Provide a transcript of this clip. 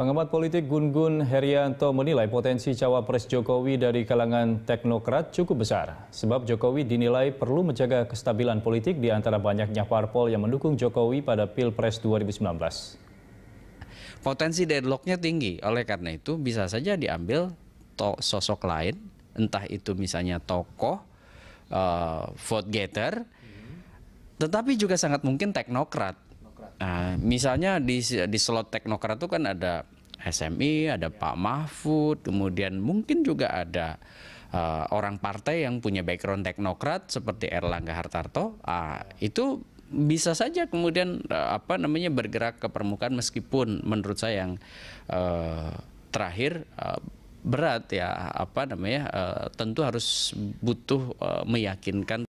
Pengamat politik Gun Gun Herianto menilai potensi cawapres Jokowi dari kalangan teknokrat cukup besar. Sebab Jokowi dinilai perlu menjaga kestabilan politik di antara banyaknya parpol yang mendukung Jokowi pada Pilpres 2019. Potensi deadlocknya tinggi, oleh karena itu bisa saja diambil sosok lain, entah itu misalnya tokoh, uh, vote getter, hmm. tetapi juga sangat mungkin teknokrat Nah, misalnya di di slot teknokrat itu kan ada SMI, ada Pak Mahfud, kemudian mungkin juga ada uh, orang partai yang punya background teknokrat seperti Erlangga Hartarto. Uh, itu bisa saja kemudian uh, apa namanya bergerak ke permukaan meskipun menurut saya yang uh, terakhir uh, berat ya apa namanya tentu harus butuh meyakinkan